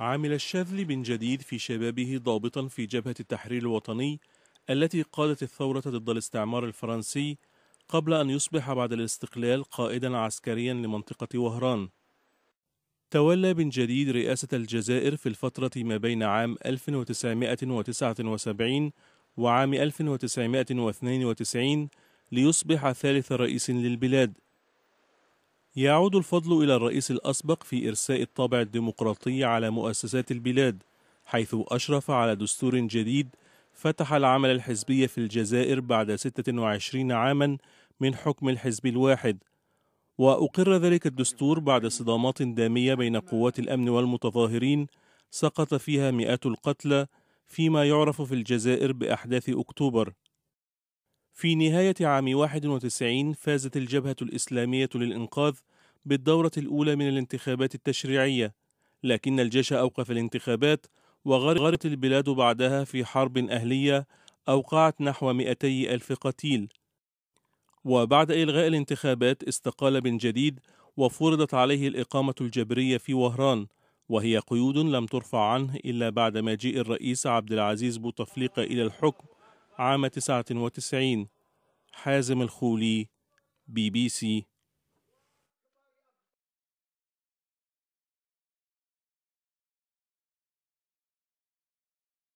عمل الشاذلي من جديد في شبابه ضابطا في جبهة التحرير الوطني التي قادت الثورة ضد الاستعمار الفرنسي قبل أن يصبح بعد الاستقلال قائدا عسكريا لمنطقة وهران تولى بن جديد رئاسة الجزائر في الفترة ما بين عام 1979 وعام 1992 ليصبح ثالث رئيس للبلاد يعود الفضل إلى الرئيس الأسبق في إرساء الطابع الديمقراطي على مؤسسات البلاد حيث أشرف على دستور جديد فتح العمل الحزبي في الجزائر بعد 26 عاما من حكم الحزب الواحد وأقر ذلك الدستور بعد صدامات دامية بين قوات الأمن والمتظاهرين سقط فيها مئات القتلى فيما يعرف في الجزائر بأحداث أكتوبر في نهاية عام 91 فازت الجبهة الإسلامية للإنقاذ بالدورة الأولى من الانتخابات التشريعية لكن الجيش أوقف الانتخابات وغرقت البلاد بعدها في حرب أهلية أوقعت نحو 200 ألف قتيل وبعد إلغاء الانتخابات استقال بن جديد وفرضت عليه الإقامة الجبرية في وهران وهي قيود لم ترفع عنه إلا بعد مجيء الرئيس عبد العزيز بوتفليقة إلى الحكم عام 99 حازم الخولي بي بي سي